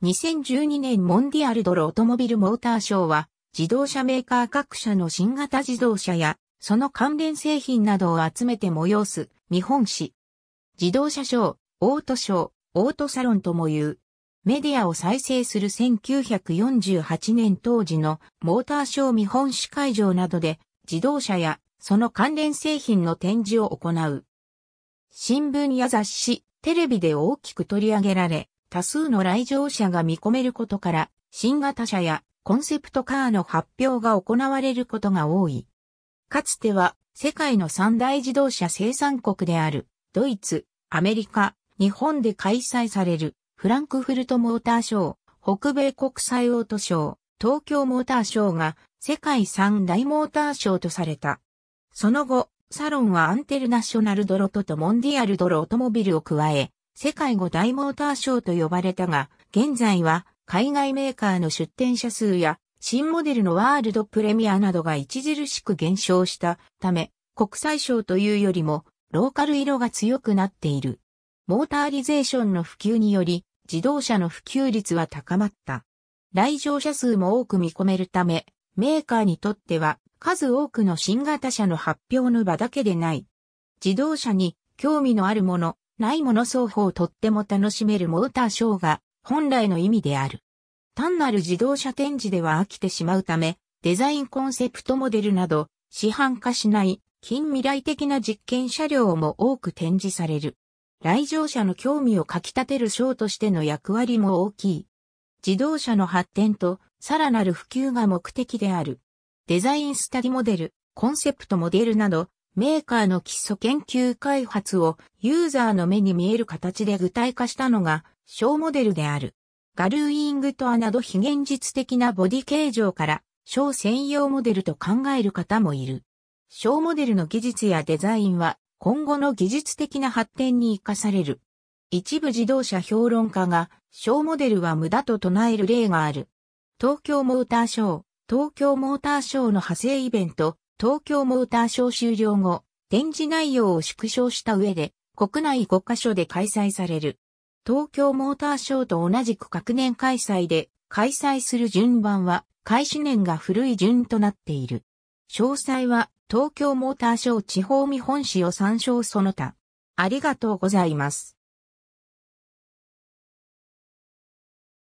2012年モンディアルドルオトモビルモーターショーは、自動車メーカー各社の新型自動車や、その関連製品などを集めて催す、見本市。自動車ショー、オートショー、オートサロンとも言う。メディアを再生する1948年当時のモーターショー見本市会場などで自動車やその関連製品の展示を行う。新聞や雑誌、テレビで大きく取り上げられ、多数の来場者が見込めることから、新型車やコンセプトカーの発表が行われることが多い。かつては、世界の三大自動車生産国である、ドイツ、アメリカ、日本で開催される、フランクフルトモーターショー、北米国際オートショー、東京モーターショーが世界三大モーターショーとされた。その後、サロンはアンテルナショナルドロトとモンディアルドロオトモビルを加え、世界五大モーターショーと呼ばれたが、現在は海外メーカーの出展者数や新モデルのワールドプレミアなどが著しく減少したため、国際賞というよりもローカル色が強くなっている。モーターリゼーションの普及により自動車の普及率は高まった。来場者数も多く見込めるため、メーカーにとっては数多くの新型車の発表の場だけでない。自動車に興味のあるもの、ないもの双方とっても楽しめるモーターショーが本来の意味である。単なる自動車展示では飽きてしまうため、デザインコンセプトモデルなど市販化しない近未来的な実験車両も多く展示される。来場者の興味をかき立てるショーとしての役割も大きい。自動車の発展とさらなる普及が目的である。デザインスタディモデル、コンセプトモデルなどメーカーの基礎研究開発をユーザーの目に見える形で具体化したのが小モデルである。ガルーイングとアなど非現実的なボディ形状から小専用モデルと考える方もいる。小モデルの技術やデザインは今後の技術的な発展に活かされる。一部自動車評論家が小モデルは無駄と唱える例がある。東京モーターショー、東京モーターショーの派生イベント、東京モーターショー終了後、展示内容を縮小した上で、国内5カ所で開催される。東京モーターショーと同じく各年開催で、開催する順番は、開始年が古い順となっている。詳細は、東京モーターショー地方見本市を参照その他。ありがとうございます。